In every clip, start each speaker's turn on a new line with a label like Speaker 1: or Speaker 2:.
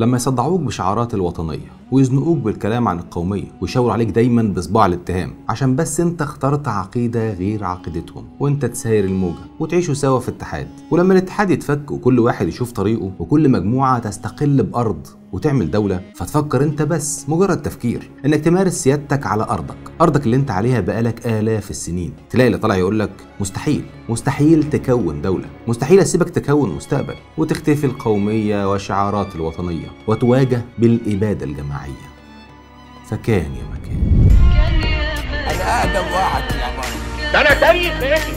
Speaker 1: لما يصدعوك بشعارات الوطنية ويزنقوك بالكلام عن القومية ويشاوروا عليك دايما بصباع الاتهام عشان بس انت اخترت عقيدة غير عقيدتهم وانت تساير الموجة وتعيشوا سوا في اتحاد ولما الاتحاد يتفك وكل واحد يشوف طريقه وكل مجموعة تستقل بأرض وتعمل دولة فتفكر انت بس مجرد تفكير انك تمارس سيادتك على ارضك ارضك اللي انت عليها بقالك الاف السنين تلاقي اللي طالع يقول لك مستحيل مستحيل تكون دولة مستحيل اسيبك تكون مستقبل وتختفي القومية والشعارات الوطنية وتواجه بالابادة الجماعية فكان يا مكان انا اقدم واحد يا العمارة ده انا تاريخ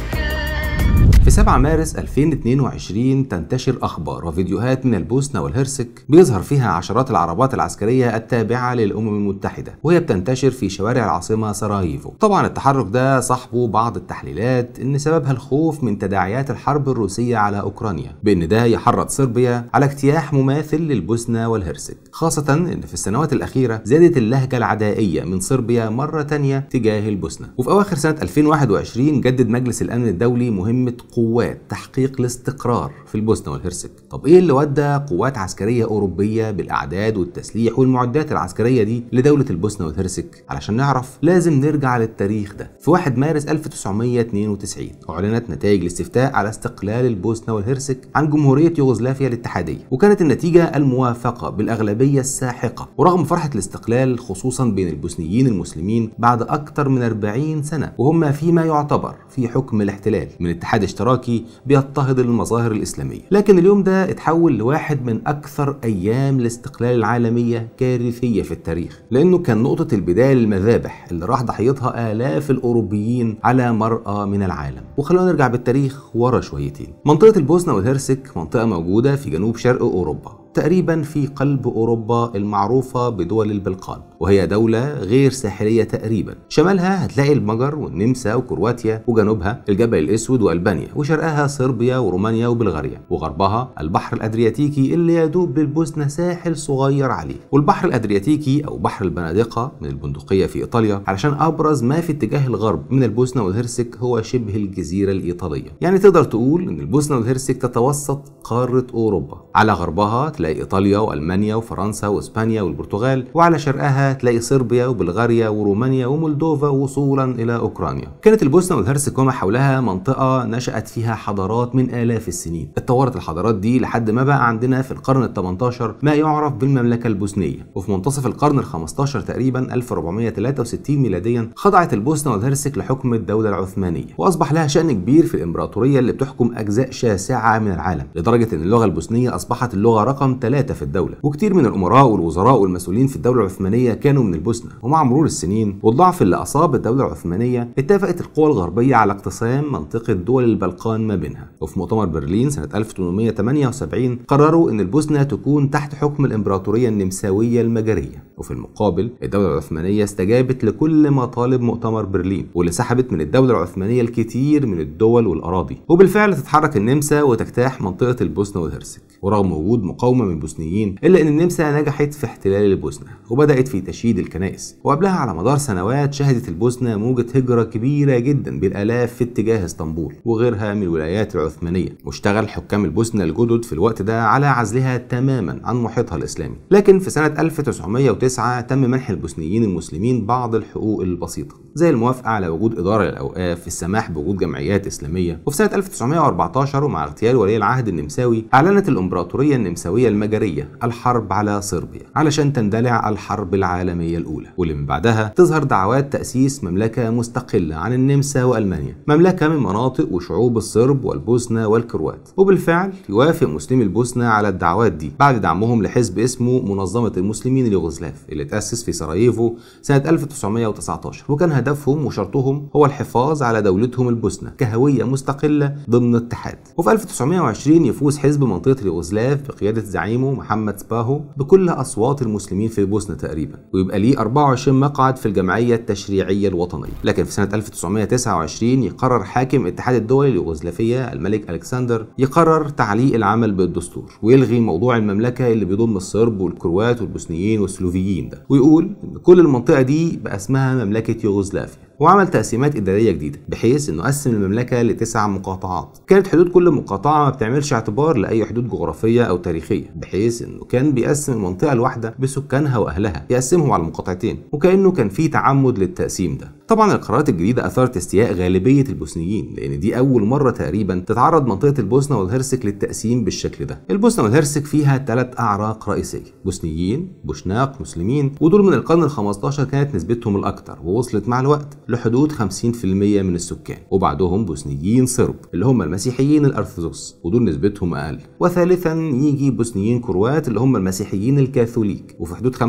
Speaker 1: في 7 مارس 2022 تنتشر أخبار وفيديوهات من البوسنة والهرسك بيظهر فيها عشرات العربات العسكرية التابعة للأمم المتحدة وهي بتنتشر في شوارع العاصمة سراييفو طبعا التحرك ده صاحبه بعض التحليلات إن سببها الخوف من تداعيات الحرب الروسية على أوكرانيا بإن ده يحرض صربيا على اجتياح مماثل للبوسنة والهرسك خاصة إن في السنوات الأخيرة زادت اللهجة العدائية من صربيا مرة تانية تجاه البوسنة وفي أواخر سنة 2021 جدد مجلس الأمن الدولي مهمة قوات تحقيق الاستقرار في البوسنة والهرسك طب ايه اللي ودى قوات عسكرية أوروبية بالأعداد والتسليح والمعدات العسكرية دي لدولة البوسنة والهرسك علشان نعرف لازم نرجع للتاريخ ده في 1 مارس 1992 أعلنت نتائج الاستفتاء على استقلال البوسنة والهرسك عن جمهورية يوغوسلافيا الاتحادية وكانت النتيجة الموافقة بالأغلبية الساحقة ورغم فرحة الاستقلال خصوصا بين البوسنيين المسلمين بعد أكثر من 40 سنة وهم فيما يعتبر في حكم الاحتلال من اتحاد الاشتراكي بيضطهد المظاهر الإسلامية لكن اليوم ده اتحول لواحد من أكثر أيام الاستقلال العالمية كارثية في التاريخ لأنه كان نقطة البداية للمذابح اللي راح ضحيتها آلاف الأوروبيين على مرأى من العالم وخلونا نرجع بالتاريخ ورا شويتين منطقة البوسنة والهرسك منطقة موجودة في جنوب شرق أوروبا تقريبا في قلب أوروبا المعروفة بدول البلقان وهي دولة غير ساحلية تقريبا شمالها هتلاقي المجر والنمسا وكرواتيا وجنوبها الجبل الأسود وألبانيا وشرقها صربيا ورومانيا وبلغاريا وغربها البحر الأدرياتيكي اللي يدوب للبوسنة ساحل صغير عليه والبحر الأدرياتيكي أو بحر البنادقة من البندقية في إيطاليا علشان أبرز ما في اتجاه الغرب من البوسنة والهرسك هو شبه الجزيرة الإيطالية يعني تقدر تقول إن البوسنة والهرسك تتوسط قارة أوروبا على غربها تلاقي إيطاليا وألمانيا وفرنسا وإسبانيا والبرتغال وعلى شرقها تلاقي صربيا وبلغاريا ورومانيا ومولدوفا وصولا إلى أوكرانيا كانت البوسنة والهرسكوما حولها منطقة نشأت فيها حضارات من آلاف السنين اتطورت الحضارات دي لحد ما بقى عندنا في القرن ال18 ما يعرف بالمملكة البوسنية وفي منتصف القرن ال15 تقريبا 1463 ميلاديا خضعت البوسنة والهرسك لحكم الدولة العثمانية وأصبح لها شأن كبير في الإمبراطورية اللي بتحكم أجزاء شاسعة من العالم لدرجة أن اللغة البوسنية أصبحت اللغة رقم رقم ثلاثة في الدولة وكتير من الأمراء والوزراء والمسؤولين في الدولة العثمانية كانوا من البوسنة ومع مرور السنين والضعف اللي أصاب الدولة العثمانية اتفقت القوى الغربية على اقتسام منطقة دول البلقان ما بينها وفي مؤتمر برلين سنة 1878 قرروا أن البوسنة تكون تحت حكم الإمبراطورية النمساوية المجرية وفي المقابل الدولة العثمانية استجابت لكل مطالب مؤتمر برلين واللي سحبت من الدولة العثمانية الكثير من الدول والأراضي وبالفعل تتحرك النمسا وتجتاح منطقة البوسنة والهرسك ورغم وجود مقاومة الحكومه من البوسنيين الا ان النمسا نجحت في احتلال البوسنه وبدات في تشييد الكنائس وقبلها على مدار سنوات شهدت البوسنه موجه هجره كبيره جدا بالالاف في اتجاه اسطنبول وغيرها من الولايات العثمانيه واشتغل حكام البوسنه الجدد في الوقت ده على عزلها تماما عن محيطها الاسلامي لكن في سنه 1909 تم منح البوسنيين المسلمين بعض الحقوق البسيطه زي الموافقه على وجود اداره للاوقاف السماح بوجود جمعيات اسلاميه وفي سنه 1914 ومع اغتيال ولي العهد النمساوي اعلنت الامبراطوريه النمساويه المجرية الحرب على صربيا علشان تندلع الحرب العالمية الأولى واللي من بعدها تظهر دعوات تأسيس مملكة مستقلة عن النمسا وألمانيا مملكة من مناطق وشعوب الصرب والبوسنة والكروات وبالفعل يوافق مسلمي البوسنة على الدعوات دي بعد دعمهم لحزب اسمه منظمة المسلمين اليوغوسلاف اللي تأسس في سراييفو سنة 1919 وكان هدفهم وشرطهم هو الحفاظ على دولتهم البوسنة كهوية مستقلة ضمن اتحاد وفي 1920 يفوز حزب منطقة اليوغوسلاف بقيادة زعيمه محمد سباهو بكل أصوات المسلمين في البوسنة تقريبا ويبقى ليه 24 مقعد في الجمعية التشريعية الوطنية لكن في سنة 1929 يقرر حاكم اتحاد الدول اليوغوسلافية الملك ألكسندر يقرر تعليق العمل بالدستور ويلغي موضوع المملكة اللي بيضم الصرب والكروات والبوسنيين والسلوفيين ده ويقول إن كل المنطقة دي بقى اسمها مملكة يوغوسلافيا وعمل تقسيمات إدارية جديدة بحيث إنه قسم المملكة لتسع مقاطعات كانت حدود كل مقاطعة ما بتعملش اعتبار لأي حدود جغرافية أو تاريخية بحيث إنه كان بيقسم المنطقة الواحدة بسكانها وأهلها يقسمهم على مقاطعتين وكأنه كان في تعمد للتقسيم ده طبعا القرارات الجديدة أثارت استياء غالبية البوسنيين لأن دي أول مرة تقريبا تتعرض منطقة البوسنة والهرسك للتقسيم بالشكل ده البوسنة والهرسك فيها ثلاث أعراق رئيسية بوسنيين بوشناق مسلمين ودول من القرن ال15 كانت نسبتهم الأكثر ووصلت مع الوقت لحدود 50% من السكان وبعدهم بوسنيين صرب اللي هم المسيحيين الأرثوذكس ودول نسبتهم أقل وثالثا يجي بوسنيين كروات اللي هم المسيحيين الكاثوليك وفي حدود 5%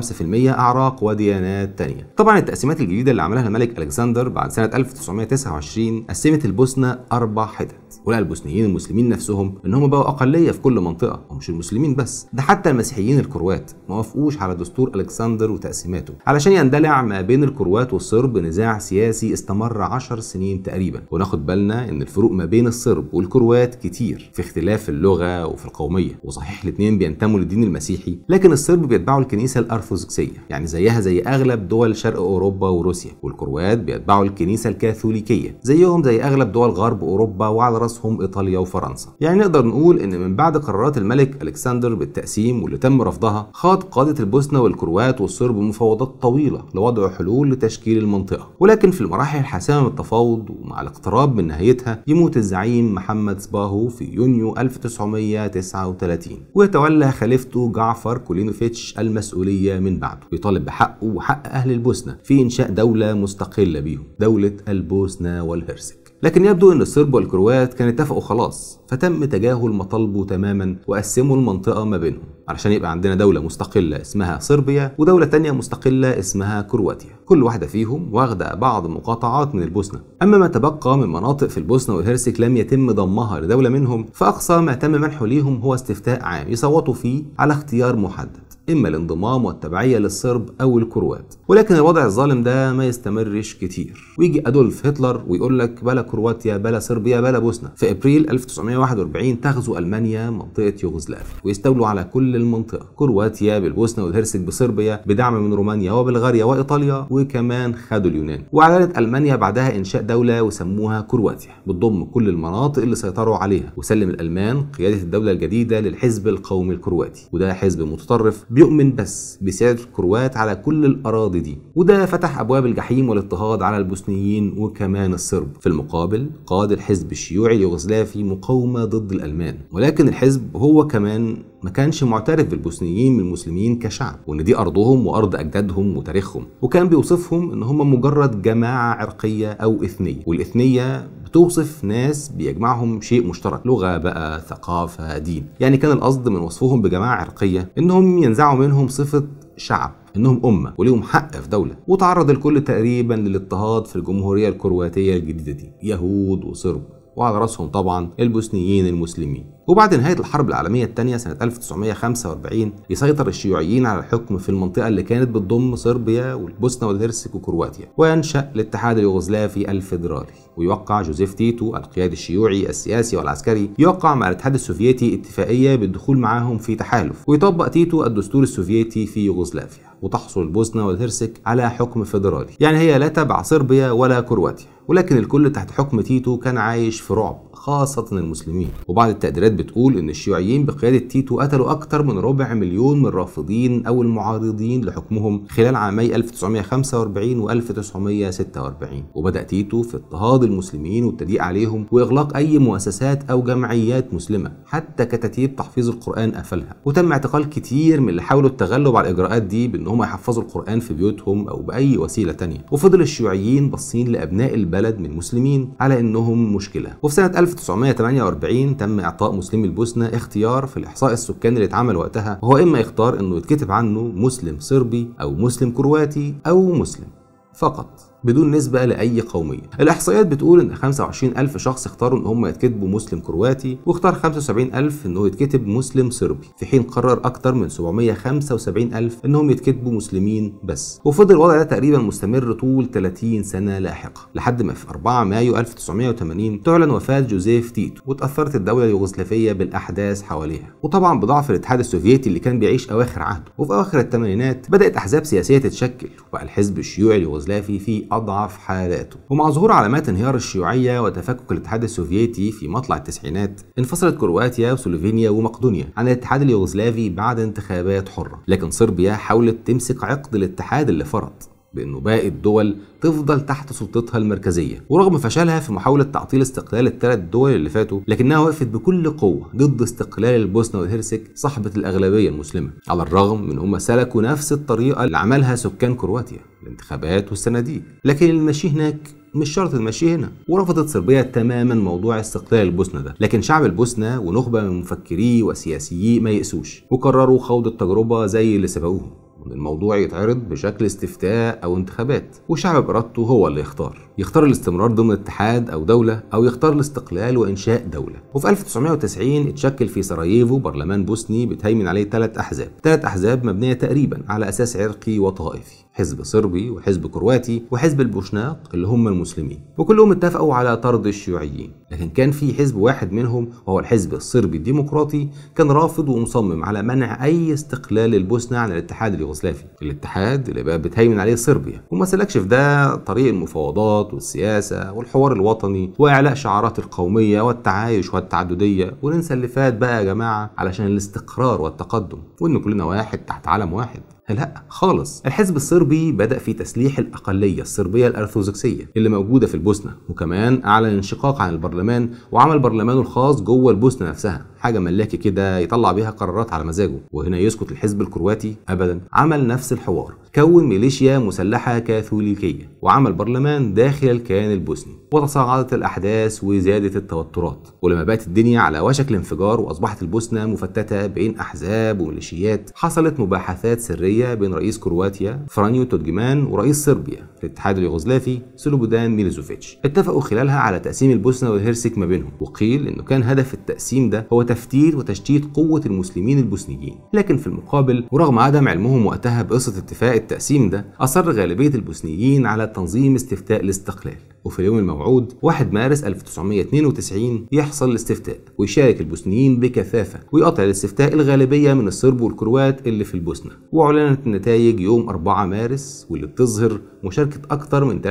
Speaker 1: أعراق وديانات تانية طبعا التقسيمات الجديدة اللي عملها الملك الكسندر بعد سنه 1929 قسمت البوسنه اربع حتت ولا البوسنيين المسلمين نفسهم ان هم بقوا اقليه في كل منطقه ومش المسلمين بس ده حتى المسيحيين الكروات ما وافقوش على دستور الكسندر وتقسيماته علشان يندلع ما بين الكروات والصرب نزاع سياسي استمر 10 سنين تقريبا وناخد بالنا ان الفروق ما بين الصرب والكروات كتير في اختلاف اللغه وفي القوميه وصحيح الاثنين بينتموا للدين المسيحي لكن الصرب بيتبعوا الكنيسه الارثوذكسيه يعني زيها زي اغلب دول شرق اوروبا وروسيا والكروات بيتبعوا الكنيسه الكاثوليكيه زيهم زي اغلب دول غرب اوروبا وعلى راس الأخص هم إيطاليا وفرنسا يعني نقدر نقول إن من بعد قرارات الملك ألكسندر بالتقسيم واللي تم رفضها خاض قادة البوسنة والكروات والصرب مفاوضات طويلة لوضع حلول لتشكيل المنطقة ولكن في المراحل الحاسمة من التفاوض ومع الاقتراب من نهايتها يموت الزعيم محمد سباهو في يونيو 1939 ويتولى خليفته جعفر كولينوفيتش المسؤولية من بعده يطالب بحقه وحق أهل البوسنة في إنشاء دولة مستقلة بيهم دولة البوسنة والهرسك لكن يبدو أن الصرب والكروات كانوا اتفقوا خلاص فتم تجاهل مطالبه تماما وقسموا المنطقة ما بينهم علشان يبقى عندنا دولة مستقلة اسمها صربيا ودولة تانية مستقلة اسمها كرواتيا كل واحدة فيهم واخدة بعض مقاطعات من البوسنة أما ما تبقى من مناطق في البوسنة والهرسك لم يتم ضمها لدولة منهم فأقصى ما تم منحه ليهم هو استفتاء عام يصوتوا فيه على اختيار محدد إما الانضمام والتبعية للصرب أو الكروات ولكن الوضع الظالم ده ما يستمرش كتير ويجي أدولف هتلر ويقول لك بلا كرواتيا بلا صربيا بلا بوسنة في أبريل 1941 تغزو ألمانيا منطقة يوغوسلافيا ويستولوا على كل المنطقة كرواتيا بالبوسنة والهرسك بصربيا بدعم من رومانيا وبلغاريا وإيطاليا وكمان خدوا اليونان وأعلنت ألمانيا بعدها إنشاء دولة وسموها كرواتيا بتضم كل المناطق اللي سيطروا عليها وسلم الألمان قيادة الدولة الجديدة للحزب القومي الكرواتي وده حزب متطرف بيؤمن بس بسيادة الكروات على كل الأراضي دي وده فتح أبواب الجحيم والاضطهاد على البوسنيين وكمان الصرب في المقابل قاد الحزب الشيوعي اليوغسلافي مقاومة ضد الألمان ولكن الحزب هو كمان ما كانش معترف بالبوسنيين من المسلمين كشعب وان دي ارضهم وارض اجدادهم وتاريخهم وكان بيوصفهم ان هم مجرد جماعه عرقيه او اثنيه والاثنيه بتوصف ناس بيجمعهم شيء مشترك لغه بقى ثقافه دين يعني كان القصد من وصفهم بجماعه عرقيه انهم ينزعوا منهم صفه شعب انهم امه وليهم حق في دوله وتعرض الكل تقريبا للاضطهاد في الجمهوريه الكرواتيه الجديده دي يهود وصرب وعلى راسهم طبعا البوسنيين المسلمين وبعد نهاية الحرب العالمية الثانية سنة 1945 يسيطر الشيوعيين على الحكم في المنطقة اللي كانت بتضم صربيا والبوسنة والهرسك وكرواتيا وينشأ الاتحاد اليوغوسلافي الفدرالي ويوقع جوزيف تيتو القيادي الشيوعي السياسي والعسكري يوقع مع الاتحاد السوفيتي اتفاقية بالدخول معاهم في تحالف ويطبق تيتو الدستور السوفيتي في يوغوسلافيا وتحصل البوسنة والهرسك على حكم فيدرالي يعني هي لا تبع صربيا ولا كرواتيا ولكن الكل تحت حكم تيتو كان عايش في رعب خاصة المسلمين وبعض التقديرات بتقول إن الشيوعيين بقيادة تيتو قتلوا أكثر من ربع مليون من الرافضين أو المعارضين لحكمهم خلال عامي 1945 و 1946 وبدأ تيتو في اضطهاد المسلمين والتضييق عليهم وإغلاق أي مؤسسات أو جمعيات مسلمة حتى كتاتيب تحفيظ القرآن قفلها وتم اعتقال كتير من اللي حاولوا التغلب على الإجراءات دي بإن هم يحفظوا القرآن في بيوتهم أو بأي وسيلة تانية وفضل الشيوعيين باصين لأبناء البلد من مسلمين على إنهم مشكلة وفي سنة 1948 تم إعطاء مسلمي البوسنة اختيار في الإحصاء السكاني اللي اتعمل وقتها وهو إما يختار إنه يتكتب عنه مسلم صربي أو مسلم كرواتي أو مسلم فقط بدون نسبة لأي قومية الإحصائيات بتقول إن 25000 شخص اختاروا إن هم يتكتبوا مسلم كرواتي واختار 75000 إنه يتكتب مسلم صربي في حين قرر أكتر من 775000 إنهم يتكتبوا مسلمين بس وفضل الوضع ده تقريبا مستمر طول 30 سنة لاحقة لحد ما في 4 مايو 1980 تعلن وفاة جوزيف تيتو وتأثرت الدولة اليوغوسلافية بالأحداث حواليها وطبعا بضعف الاتحاد السوفيتي اللي كان بيعيش أواخر عهده وفي أواخر الثمانينات بدأت أحزاب سياسية تتشكل وبقى الحزب الشيوعي اليوغوسلافي في أضعف حالاته ومع ظهور علامات انهيار الشيوعية وتفكك الاتحاد السوفيتي في مطلع التسعينات انفصلت كرواتيا وسلوفينيا ومقدونيا عن الاتحاد اليوغوسلافي بعد انتخابات حرة لكن صربيا حاولت تمسك عقد الاتحاد اللي فرط بأنه باقي الدول تفضل تحت سلطتها المركزية ورغم فشلها في محاولة تعطيل استقلال الثلاث دول اللي فاتوا لكنها وقفت بكل قوة ضد استقلال البوسنة والهرسك صاحبة الأغلبية المسلمة على الرغم من هم سلكوا نفس الطريقة اللي عملها سكان كرواتيا الانتخابات والصناديق لكن المشي هناك مش شرط المشي هنا ورفضت صربيا تماما موضوع استقلال البوسنه ده لكن شعب البوسنه ونخبه من مفكريه وسياسييه ما يقسوش وقرروا خوض التجربه زي اللي سبقوهم وان الموضوع يتعرض بشكل استفتاء او انتخابات وشعب بارادته هو اللي يختار يختار الاستمرار ضمن اتحاد أو دولة أو يختار الاستقلال وإنشاء دولة وفي 1990 اتشكل في سراييفو برلمان بوسني بتهيمن عليه ثلاث أحزاب ثلاث أحزاب مبنية تقريبا على أساس عرقي وطائفي حزب صربي وحزب كرواتي وحزب البوشناق اللي هم المسلمين وكلهم اتفقوا على طرد الشيوعيين لكن كان في حزب واحد منهم وهو الحزب الصربي الديمقراطي كان رافض ومصمم على منع أي استقلال للبوسنة عن الاتحاد اليوغوسلافي الاتحاد اللي بقى بتهيمن عليه صربيا وما سلكش في ده طريق المفاوضات الاقتصاد والسياسة والحوار الوطني وإعلاء شعارات القومية والتعايش والتعددية وننسى اللي فات بقى يا جماعة علشان الاستقرار والتقدم وإن كلنا واحد تحت علم واحد لا خالص الحزب الصربي بدأ في تسليح الأقلية الصربية الأرثوذكسية اللي موجودة في البوسنة وكمان أعلن انشقاق عن البرلمان وعمل برلمانه الخاص جوه البوسنة نفسها حاجه ملاكي كده يطلع بيها قرارات على مزاجه وهنا يسكت الحزب الكرواتي ابدا عمل نفس الحوار كون ميليشيا مسلحه كاثوليكيه وعمل برلمان داخل الكيان البوسني وتصاعدت الاحداث وزادت التوترات ولما بقت الدنيا على وشك الانفجار واصبحت البوسنه مفتته بين احزاب وميليشيات حصلت مباحثات سريه بين رئيس كرواتيا فرانيو تودجمان ورئيس صربيا الاتحاد اليوغوسلافي سلوبودان ميلوزوفيتش اتفقوا خلالها على تقسيم البوسنه والهرسك ما بينهم وقيل انه كان هدف التقسيم ده هو تفتيت وتشتيت قوة المسلمين البوسنيين لكن في المقابل ورغم عدم علمهم وقتها بقصة اتفاق التقسيم ده أصر غالبية البوسنيين على تنظيم استفتاء الاستقلال وفي اليوم الموعود 1 مارس 1992 يحصل الاستفتاء ويشارك البوسنيين بكثافة ويقطع الاستفتاء الغالبية من الصرب والكروات اللي في البوسنة وأعلنت النتائج يوم 4 مارس واللي بتظهر مشاركة أكثر من 63%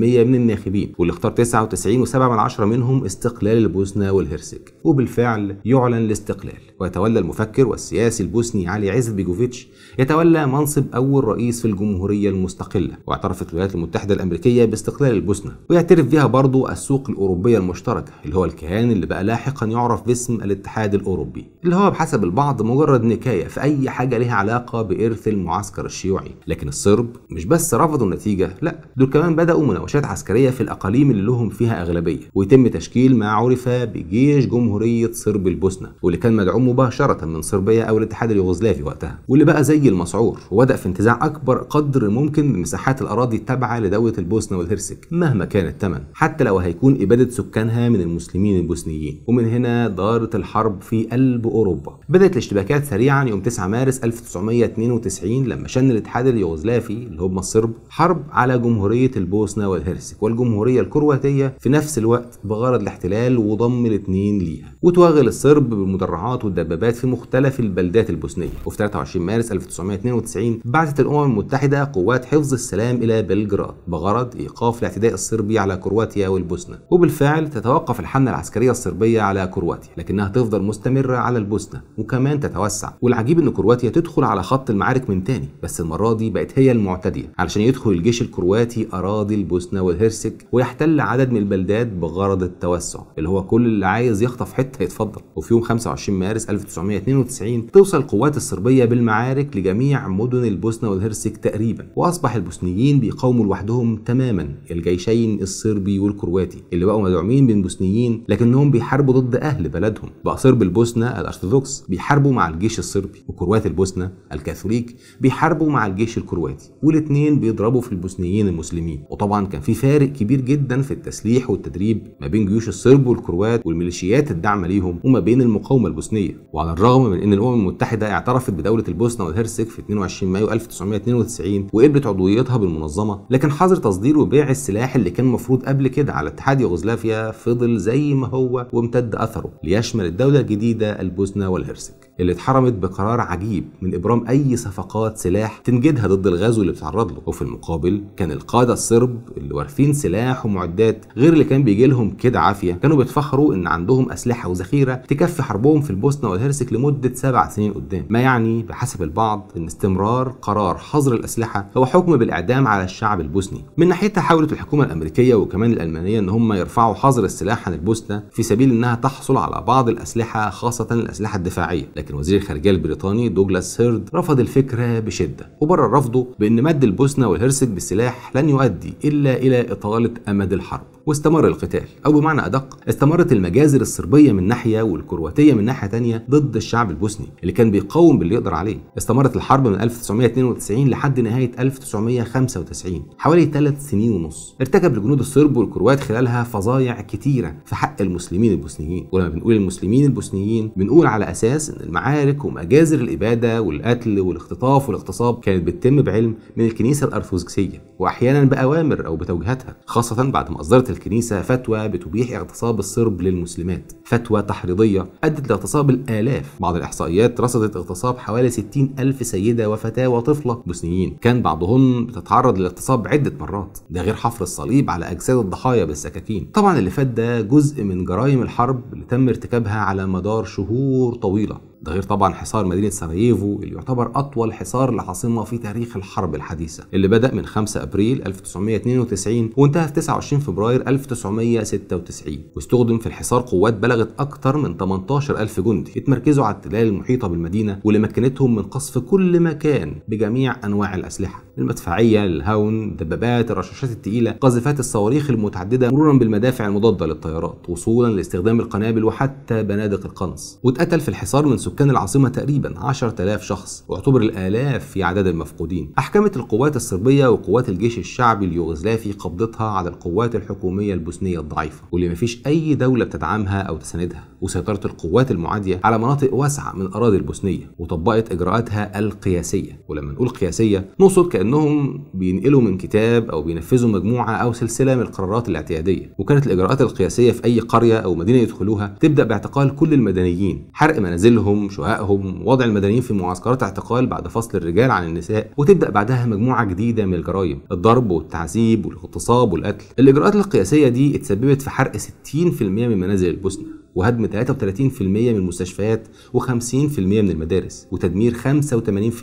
Speaker 1: من الناخبين واللي اختار 99.7 منهم استقلال البوسنة والهرسك وبالفعل يعلن الاستقلال ويتولى المفكر والسياسي البوسني علي عزت بيجوفيتش يتولى منصب أول رئيس في الجمهورية المستقلة واعترفت الولايات المتحدة الأمريكية باستقلال البوسنة السخنة ويعترف بها برضو السوق الأوروبية المشتركة اللي هو الكيان اللي بقى لاحقا يعرف باسم الاتحاد الأوروبي اللي هو بحسب البعض مجرد نكاية في أي حاجة ليها علاقة بإرث المعسكر الشيوعي لكن الصرب مش بس رفضوا النتيجة لا دول كمان بدأوا مناوشات عسكرية في الأقاليم اللي لهم فيها أغلبية ويتم تشكيل ما عرف بجيش جمهورية صرب البوسنة واللي كان مدعوم مباشرة من صربيا أو الاتحاد اليوغوسلافي وقتها واللي بقى زي المسعور وبدأ في انتزاع أكبر قدر ممكن من مساحات الأراضي التابعة لدولة البوسنة والهرسك مهما مهما كان الثمن حتى لو هيكون إبادة سكانها من المسلمين البوسنيين ومن هنا دارت الحرب في قلب أوروبا بدأت الاشتباكات سريعا يوم 9 مارس 1992 لما شن الاتحاد اليوغوسلافي اللي هم الصرب حرب على جمهورية البوسنة والهرسك والجمهورية الكرواتية في نفس الوقت بغرض الاحتلال وضم الاثنين ليها وتوغل الصرب بالمدرعات والدبابات في مختلف البلدات البوسنية وفي 23 مارس 1992 بعثت الأمم المتحدة قوات حفظ السلام إلى بلجراد بغرض إيقاف الاعتداء الصربي على كرواتيا والبوسنة وبالفعل تتوقف الحملة العسكرية الصربية على كرواتيا لكنها تفضل مستمرة على البوسنة وكمان تتوسع والعجيب ان كرواتيا تدخل على خط المعارك من تاني بس المرة دي بقت هي المعتدية علشان يدخل الجيش الكرواتي أراضي البوسنة والهرسك ويحتل عدد من البلدات بغرض التوسع اللي هو كل اللي عايز يخطف حتة يتفضل وفي يوم 25 مارس 1992 توصل القوات الصربية بالمعارك لجميع مدن البوسنة والهرسك تقريبا وأصبح البوسنيين بيقاوموا لوحدهم تماما الجيشين بين الصربي والكرواتي اللي بقوا مدعومين من بوسنيين لكنهم بيحاربوا ضد أهل بلدهم بقى صرب البوسنة الأرثوذكس بيحاربوا مع الجيش الصربي وكروات البوسنة الكاثوليك بيحاربوا مع الجيش الكرواتي والاثنين بيضربوا في البوسنيين المسلمين وطبعا كان في فارق كبير جدا في التسليح والتدريب ما بين جيوش الصرب والكروات والميليشيات الداعمة ليهم وما بين المقاومة البوسنية وعلى الرغم من أن الأمم المتحدة اعترفت بدولة البوسنة والهرسك في 22 مايو 1992 وقبلت عضويتها بالمنظمة لكن حظر تصدير وبيع السلاح اللي كان مفروض قبل كده على اتحاد يوغوسلافيا فضل زي ما هو وامتد أثره ليشمل الدولة الجديدة البوسنة والهرسك اللي اتحرمت بقرار عجيب من إبرام أي صفقات سلاح تنجدها ضد الغزو اللي بتعرض له وفي المقابل كان القادة الصرب اللي وارفين سلاح ومعدات غير اللي كان بيجي لهم كده عافية كانوا بيتفخروا إن عندهم أسلحة وذخيرة تكفي حربهم في البوسنة والهرسك لمدة سبع سنين قدام ما يعني بحسب البعض إن استمرار قرار حظر الأسلحة هو حكم بالإعدام على الشعب البوسني من ناحيتها حاولت الحكومة الأمريكية وكمان الألمانية إن هم يرفعوا حظر السلاح عن البوسنة في سبيل إنها تحصل على بعض الأسلحة خاصة الأسلحة الدفاعية لكن وزير الخارجيه البريطاني دوجلاس هيرد رفض الفكره بشده وبرر رفضه بان مد البوسنه والهرسك بالسلاح لن يؤدي الا الى اطاله امد الحرب واستمر القتال أو بمعنى أدق استمرت المجازر الصربية من ناحية والكرواتية من ناحية تانية ضد الشعب البوسني اللي كان بيقاوم باللي يقدر عليه استمرت الحرب من 1992 لحد نهاية 1995 حوالي 3 سنين ونص ارتكب الجنود الصرب والكروات خلالها فظايع كتيرة في حق المسلمين البوسنيين ولما بنقول المسلمين البوسنيين بنقول على أساس أن المعارك ومجازر الإبادة والقتل والاختطاف والاغتصاب كانت بتتم بعلم من الكنيسة الأرثوذكسية وأحيانا بأوامر أو بتوجيهاتها خاصة بعد ما أصدرت الكنيسة فتوى بتبيح اغتصاب الصرب للمسلمات فتوى تحريضية أدت لاغتصاب الآلاف بعض الإحصائيات رصدت اغتصاب حوالي 60 ألف سيدة وفتاة وطفلة بوسنيين كان بعضهم بتتعرض للاغتصاب عدة مرات ده غير حفر الصليب على أجساد الضحايا بالسكاكين طبعا اللي فات ده جزء من جرائم الحرب اللي تم ارتكابها على مدار شهور طويلة ده غير طبعا حصار مدينه سراييفو اللي يعتبر اطول حصار لعاصمه في تاريخ الحرب الحديثه اللي بدا من 5 ابريل 1992 وانتهى في 29 فبراير 1996 واستخدم في الحصار قوات بلغت اكثر من 18000 جندي اتمركزوا على التلال المحيطه بالمدينه واللي مكنتهم من قصف كل مكان بجميع انواع الاسلحه المدفعية الهاون الدبابات الرشاشات الثقيلة قاذفات الصواريخ المتعددة مرورا بالمدافع المضادة للطيارات وصولا لاستخدام القنابل وحتى بنادق القنص واتقتل في الحصار من سكان العاصمة تقريبا 10000 شخص واعتبر الآلاف في عدد المفقودين أحكمت القوات الصربية وقوات الجيش الشعبي اليوغوسلافي قبضتها على القوات الحكومية البوسنية الضعيفة واللي مفيش أي دولة بتدعمها أو تساندها وسيطرت القوات المعادية على مناطق واسعة من الأراضي البوسنية وطبقت إجراءاتها القياسية ولما نقول قياسية نقصد كأن انهم بينقلوا من كتاب أو بينفذوا مجموعة أو سلسلة من القرارات الاعتيادية وكانت الإجراءات القياسية في أي قرية أو مدينة يدخلوها تبدأ باعتقال كل المدنيين حرق منازلهم شقائهم وضع المدنيين في معسكرات اعتقال بعد فصل الرجال عن النساء وتبدأ بعدها مجموعة جديدة من الجرائم الضرب والتعذيب والاغتصاب والقتل الإجراءات القياسية دي اتسببت في حرق 60% من منازل البوسنة وهدم 33% من المستشفيات و50% من المدارس وتدمير 85%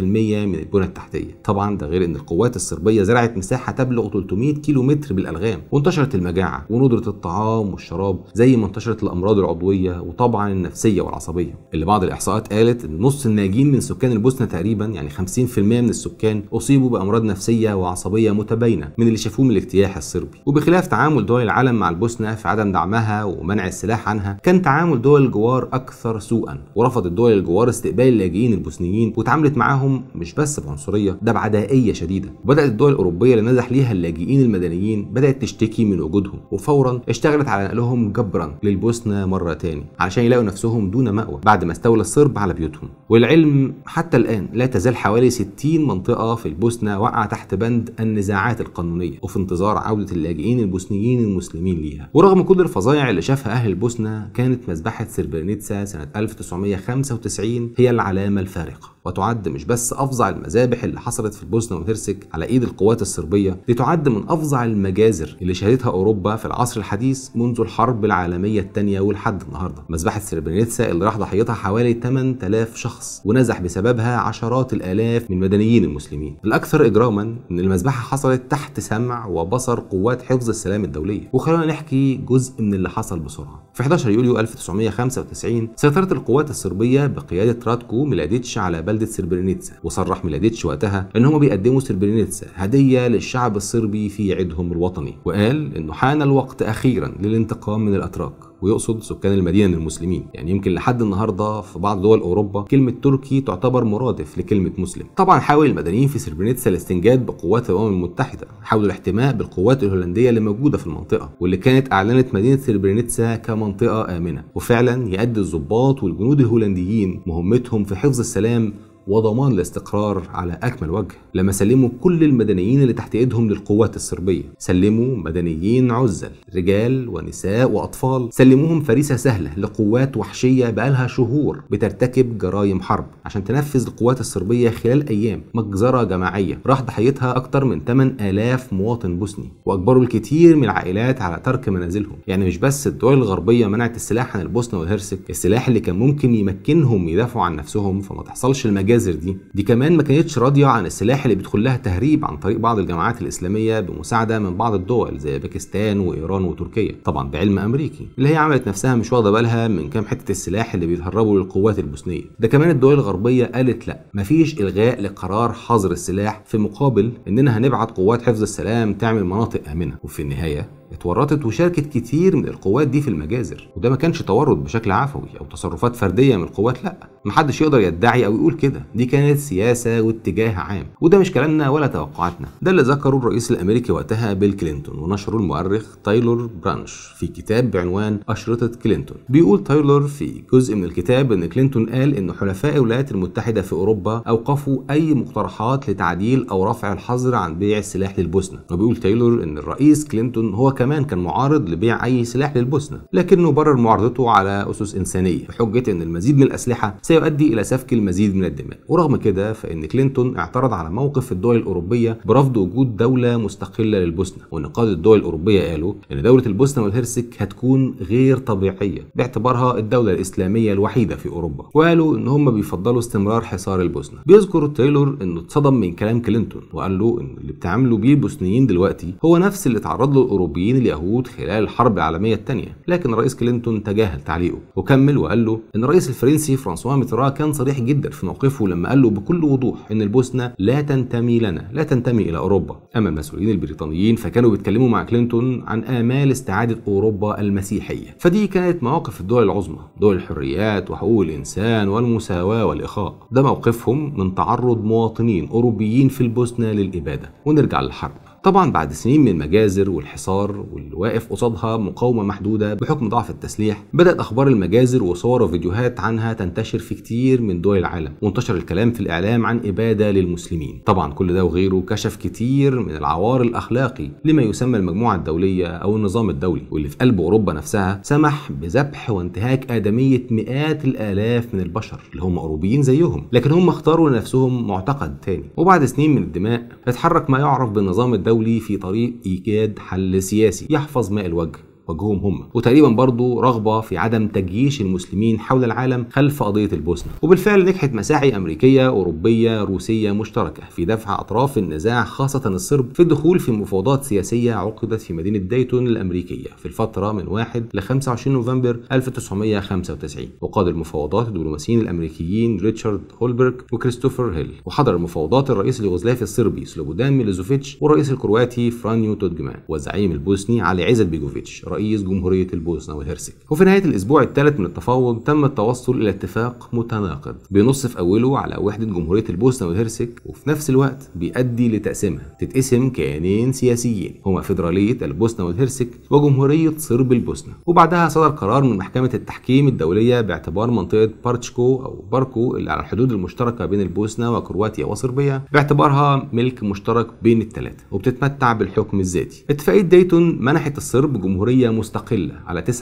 Speaker 1: من البنى التحتيه طبعا ده غير ان القوات الصربيه زرعت مساحه تبلغ 300 كيلومتر بالالغام وانتشرت المجاعه وندره الطعام والشراب زي ما انتشرت الامراض العضويه وطبعا النفسيه والعصبيه اللي بعض الاحصاءات قالت ان نص الناجين من سكان البوسنه تقريبا يعني 50% من السكان اصيبوا بامراض نفسيه وعصبيه متباينه من اللي شافوه من الاجتياح الصربي وبخلاف تعامل دول العالم مع البوسنه في عدم دعمها ومنع السلاح عنها كان تعامل دول الجوار اكثر سوءا ورفضت دول الجوار استقبال اللاجئين البوسنيين وتعاملت معاهم مش بس بعنصريه ده بعدائيه شديده وبدات الدول الاوروبيه اللي نزح ليها اللاجئين المدنيين بدات تشتكي من وجودهم وفورا اشتغلت على نقلهم جبرا للبوسنه مره تاني علشان يلاقوا نفسهم دون مأوى بعد ما استولى الصرب على بيوتهم والعلم حتى الان لا تزال حوالي 60 منطقه في البوسنه واقعه تحت بند النزاعات القانونيه وفي انتظار عوده اللاجئين البوسنيين المسلمين ليها ورغم كل الفظائع اللي شافها اهل البوسنه كان كانت مذبحة سربرينيتسا سنة 1995 هي العلامة الفارقة وتعد مش بس أفظع المذابح اللي حصلت في البوسنة والهرسك على إيد القوات الصربية دي تعد من أفظع المجازر اللي شهدتها أوروبا في العصر الحديث منذ الحرب العالمية الثانية ولحد النهاردة مذبحة سربينيتسا اللي راح ضحيتها حوالي 8000 شخص ونزح بسببها عشرات الآلاف من المدنيين المسلمين الأكثر إجراما إن المذبحة حصلت تحت سمع وبصر قوات حفظ السلام الدولية وخلونا نحكي جزء من اللي حصل بسرعة في 11 يوليو 1995 سيطرت القوات الصربية بقيادة راتكو ميلاديتش على بلد بلده سربرينيتسا وصرح ميلاديتش وقتها ان هم بيقدموا سربرينيتسا هديه للشعب الصربي في عيدهم الوطني وقال انه حان الوقت اخيرا للانتقام من الاتراك ويقصد سكان المدينه من المسلمين يعني يمكن لحد النهارده في بعض دول اوروبا كلمه تركي تعتبر مرادف لكلمه مسلم طبعا حاول المدنيين في سربينيتسا الاستنجاد بقوات الامم المتحده حاولوا الاحتماء بالقوات الهولنديه اللي موجوده في المنطقه واللي كانت اعلنت مدينه سربينيتسا كمنطقه امنه وفعلا يؤدي الضباط والجنود الهولنديين مهمتهم في حفظ السلام وضمان الاستقرار على أكمل وجه لما سلموا كل المدنيين اللي تحت إيدهم للقوات الصربية سلموا مدنيين عزل رجال ونساء وأطفال سلموهم فريسة سهلة لقوات وحشية بقالها شهور بترتكب جرائم حرب عشان تنفذ القوات الصربية خلال أيام مجزرة جماعية راح ضحيتها أكتر من 8000 مواطن بوسني وأجبروا الكثير من العائلات على ترك منازلهم يعني مش بس الدول الغربية منعت السلاح عن البوسنة والهرسك السلاح اللي كان ممكن يمكنهم يدافعوا عن نفسهم فما تحصلش المجال الجزر دي دي كمان ما كانتش راضيه عن السلاح اللي بيدخل لها تهريب عن طريق بعض الجماعات الاسلاميه بمساعده من بعض الدول زي باكستان وايران وتركيا طبعا بعلم امريكي اللي هي عملت نفسها مش واخده بالها من كام حته السلاح اللي بيتهربوا للقوات البوسنيه ده كمان الدول الغربيه قالت لا مفيش الغاء لقرار حظر السلاح في مقابل اننا هنبعت قوات حفظ السلام تعمل مناطق امنه وفي النهايه اتورطت وشاركت كتير من القوات دي في المجازر وده ما كانش تورط بشكل عفوي او تصرفات فرديه من القوات لا محدش يقدر يدعي او يقول كده دي كانت سياسه واتجاه عام وده مش كلامنا ولا توقعاتنا ده اللي ذكره الرئيس الامريكي وقتها بيل كلينتون ونشره المؤرخ تايلور برانش في كتاب بعنوان اشرطه كلينتون بيقول تايلور في جزء من الكتاب ان كلينتون قال ان حلفاء الولايات المتحده في اوروبا اوقفوا اي مقترحات لتعديل او رفع الحظر عن بيع السلاح للبوسنه وبيقول تايلور ان الرئيس كلينتون هو كان كمان كان معارض لبيع أي سلاح للبوسنة لكنه برر معارضته على أسس إنسانية بحجة أن المزيد من الأسلحة سيؤدي إلى سفك المزيد من الدماء ورغم كده فإن كلينتون اعترض على موقف الدول الأوروبية برفض وجود دولة مستقلة للبوسنة ونقاد الدول الأوروبية قالوا أن دولة البوسنة والهرسك هتكون غير طبيعية باعتبارها الدولة الإسلامية الوحيدة في أوروبا وقالوا أن هم بيفضلوا استمرار حصار البوسنة بيذكر تايلور أنه اتصدم من كلام كلينتون وقال له أن اللي بتعامله بيه البوسنيين دلوقتي هو نفس اللي اتعرض له الأوروبيين المسيحيين اليهود خلال الحرب العالمية الثانية لكن الرئيس كلينتون تجاهل تعليقه وكمل وقال له ان الرئيس الفرنسي فرانسوا ميترا كان صريح جدا في موقفه لما قال له بكل وضوح ان البوسنة لا تنتمي لنا لا تنتمي الى اوروبا اما المسؤولين البريطانيين فكانوا بيتكلموا مع كلينتون عن امال استعادة اوروبا المسيحية فدي كانت مواقف الدول العظمى دول الحريات وحقوق الانسان والمساواة والاخاء ده موقفهم من تعرض مواطنين اوروبيين في البوسنة للابادة ونرجع للحرب طبعا بعد سنين من المجازر والحصار واللي واقف قصادها مقاومه محدوده بحكم ضعف التسليح بدات اخبار المجازر وصور وفيديوهات عنها تنتشر في كتير من دول العالم وانتشر الكلام في الاعلام عن اباده للمسلمين طبعا كل ده وغيره كشف كتير من العوار الاخلاقي لما يسمى المجموعه الدوليه او النظام الدولي واللي في قلب اوروبا نفسها سمح بذبح وانتهاك ادميه مئات الالاف من البشر اللي هم اوروبيين زيهم لكن هم اختاروا لنفسهم معتقد تاني وبعد سنين من الدماء اتحرك ما يعرف بالنظام الدولي الدولي في طريق إيجاد حل سياسي يحفظ ماء الوجه وجههم هم وتقريبا برضه رغبه في عدم تجييش المسلمين حول العالم خلف قضيه البوسنه وبالفعل نجحت مساعي امريكيه اوروبيه روسيه مشتركه في دفع اطراف النزاع خاصه الصرب في الدخول في مفاوضات سياسيه عقدت في مدينه دايتون الامريكيه في الفتره من 1 ل 25 نوفمبر 1995 وقاد المفاوضات الدبلوماسيين الامريكيين ريتشارد هولبرغ وكريستوفر هيل وحضر المفاوضات الرئيس اليوغوسلافي الصربي سلوبودان ميلوزوفيتش والرئيس الكرواتي فرانيو تودجمان والزعيم البوسني علي عزت بيجوفيتش رئيس جمهورية البوسنة والهرسك وفي نهاية الأسبوع الثالث من التفاوض تم التوصل إلى اتفاق متناقض بينص في أوله على وحدة جمهورية البوسنة والهرسك وفي نفس الوقت بيؤدي لتقسيمها تتقسم كيانين سياسيين هما فيدرالية البوسنة والهرسك وجمهورية صرب البوسنة وبعدها صدر قرار من محكمة التحكيم الدولية باعتبار منطقة بارتشكو أو باركو اللي على الحدود المشتركة بين البوسنة وكرواتيا وصربيا باعتبارها ملك مشترك بين الثلاثة وبتتمتع بالحكم الذاتي اتفاقية دايتون منحت الصرب جمهورية دولية مستقلة على 49%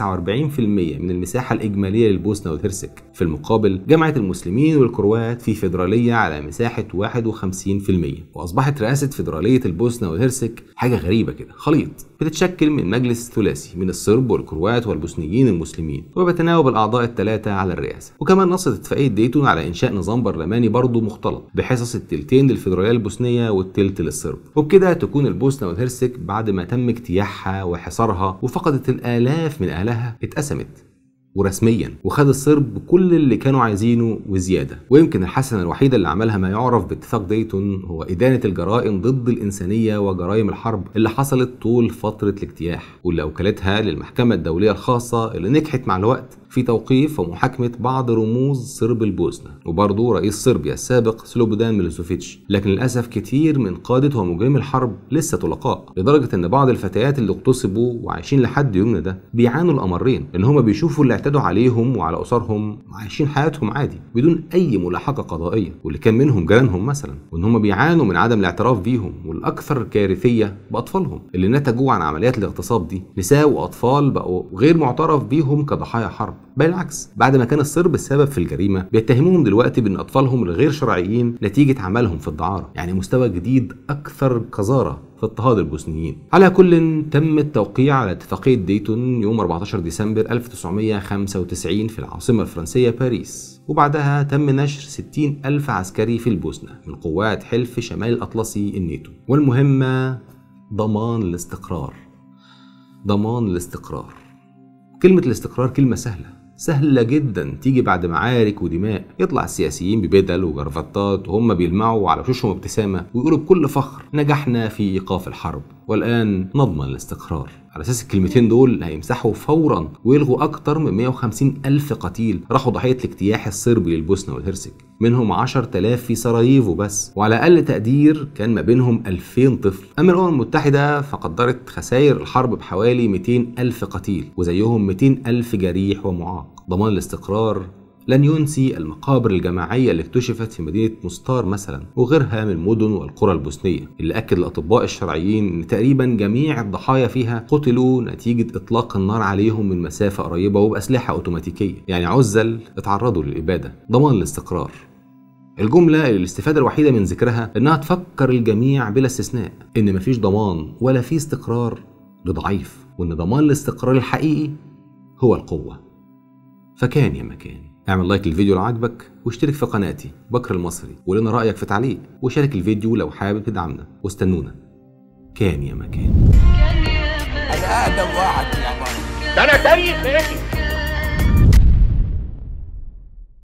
Speaker 1: من المساحة الإجمالية للبوسنة والهرسك في المقابل جمعت المسلمين والكروات في فيدرالية على مساحة 51% وأصبحت رئاسة فيدرالية البوسنة والهرسك حاجة غريبة كده خليط بتتشكل من مجلس ثلاثي من الصرب والكروات والبوسنيين المسلمين وبتناوب الأعضاء الثلاثة على الرئاسة وكمان نصت اتفاقية ديتون على إنشاء نظام برلماني برضه مختلط بحصص التلتين للفيدرالية البوسنية والتلت للصرب وبكده تكون البوسنة والهرسك بعد ما تم اجتياحها وحصارها وفقد فقدت الآلاف من أهلها اتقسمت ورسميا وخد الصرب كل اللي كانوا عايزينه وزياده ويمكن الحسنه الوحيده اللي عملها ما يعرف باتفاق دايتون هو ادانه الجرائم ضد الانسانيه وجرائم الحرب اللي حصلت طول فتره الاجتياح واللي اوكلتها للمحكمه الدوليه الخاصه اللي نجحت مع الوقت في توقيف ومحاكمة بعض رموز صرب البوسنة وبرضه رئيس صربيا السابق سلوبودان ميلوسوفيتش لكن للأسف كتير من قادة ومجرمي الحرب لسه طلقاء لدرجة إن بعض الفتيات اللي اغتصبوا وعايشين لحد يومنا ده بيعانوا الأمرين إن هما بيشوفوا اللي اعتدوا عليهم وعلى أسرهم عايشين حياتهم عادي بدون أي ملاحقة قضائية واللي كان منهم جيرانهم مثلا وإن هما بيعانوا من عدم الاعتراف بيهم والأكثر كارثية بأطفالهم اللي نتجوا عن عمليات الاغتصاب دي نساء وأطفال بقوا غير معترف بيهم كضحايا حرب بل العكس بعد ما كان الصرب السبب في الجريمه بيتهموهم دلوقتي بان اطفالهم الغير شرعيين نتيجه عملهم في الدعاره يعني مستوى جديد اكثر قذاره في اضطهاد البوسنيين على كل تم التوقيع على اتفاقية ديتون يوم 14 ديسمبر 1995 في العاصمة الفرنسية باريس وبعدها تم نشر 60 ألف عسكري في البوسنة من قوات حلف شمال الأطلسي الناتو والمهمة ضمان الاستقرار ضمان الاستقرار كلمة الاستقرار كلمة سهلة سهلة جدا تيجي بعد معارك ودماء يطلع السياسيين ببدل وجرفتات وهم بيلمعوا على وشوشهم ابتسامة ويقولوا بكل فخر نجحنا في إيقاف الحرب والآن نضمن الاستقرار على اساس الكلمتين دول هيمسحوا فورا ويلغوا اكتر من 150 الف قتيل راحوا ضحيه الاجتياح الصربي للبوسنه والهرسك منهم 10000 في سراييفو بس وعلى اقل تقدير كان ما بينهم 2000 طفل اما الامم المتحده فقدرت خسائر الحرب بحوالي 200 الف قتيل وزيهم 200 الف جريح ومعاق ضمان الاستقرار لن ينسي المقابر الجماعية اللي اكتشفت في مدينة مستار مثلا وغيرها من المدن والقرى البوسنية اللي أكد الأطباء الشرعيين أن تقريبا جميع الضحايا فيها قتلوا نتيجة إطلاق النار عليهم من مسافة قريبة وبأسلحة أوتوماتيكية يعني عزل اتعرضوا للإبادة ضمان الاستقرار الجملة اللي الاستفادة الوحيدة من ذكرها إنها تفكر الجميع بلا استثناء إن مفيش ضمان ولا في استقرار لضعيف وإن ضمان الاستقرار الحقيقي هو القوة فكان يا مكان اعمل لايك للفيديو لو عجبك واشترك في قناتي بكر المصري ولنا رأيك في تعليق وشارك الفيديو لو حابب تدعمنا واستنونا كان يا مكان كان يا مكان انا ادم واحد يا ده انا تايه ماشي